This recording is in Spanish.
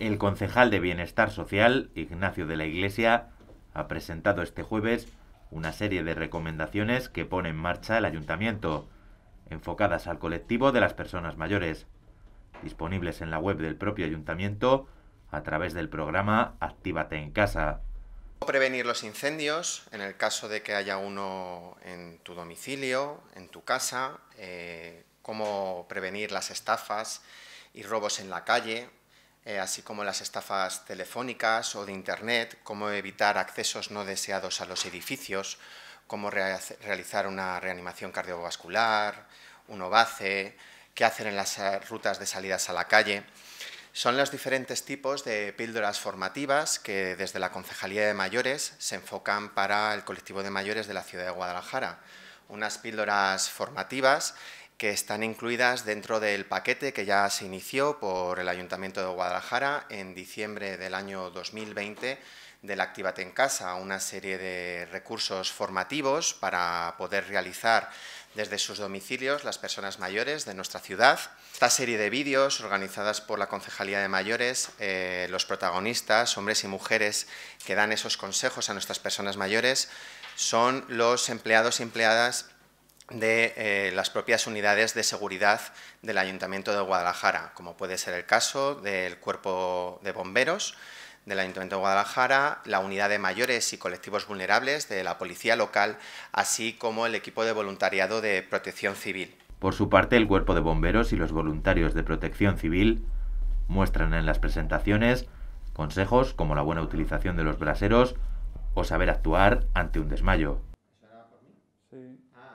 El concejal de Bienestar Social, Ignacio de la Iglesia, ha presentado este jueves una serie de recomendaciones que pone en marcha el ayuntamiento, enfocadas al colectivo de las personas mayores, disponibles en la web del propio ayuntamiento a través del programa Actívate en casa. Prevenir los incendios en el caso de que haya uno en tu domicilio, en tu casa, eh, cómo prevenir las estafas y robos en la calle, eh, así como las estafas telefónicas o de Internet, cómo evitar accesos no deseados a los edificios, cómo realizar una reanimación cardiovascular, un ovace, qué hacer en las eh, rutas de salidas a la calle. Son los diferentes tipos de píldoras formativas que desde la Concejalía de Mayores se enfocan para el colectivo de mayores de la ciudad de Guadalajara. Unas píldoras formativas que están incluidas dentro del paquete que ya se inició por el Ayuntamiento de Guadalajara en diciembre del año 2020 del Actívate en Casa, una serie de recursos formativos para poder realizar desde sus domicilios las personas mayores de nuestra ciudad. Esta serie de vídeos organizadas por la Concejalía de Mayores, eh, los protagonistas, hombres y mujeres que dan esos consejos a nuestras personas mayores, son los empleados y empleadas de eh, las propias unidades de seguridad del Ayuntamiento de Guadalajara, como puede ser el caso del Cuerpo de Bomberos del Ayuntamiento de Guadalajara, la Unidad de Mayores y Colectivos Vulnerables de la Policía Local, así como el equipo de voluntariado de Protección Civil. Por su parte, el Cuerpo de Bomberos y los voluntarios de Protección Civil muestran en las presentaciones consejos como la buena utilización de los braseros o saber actuar ante un desmayo.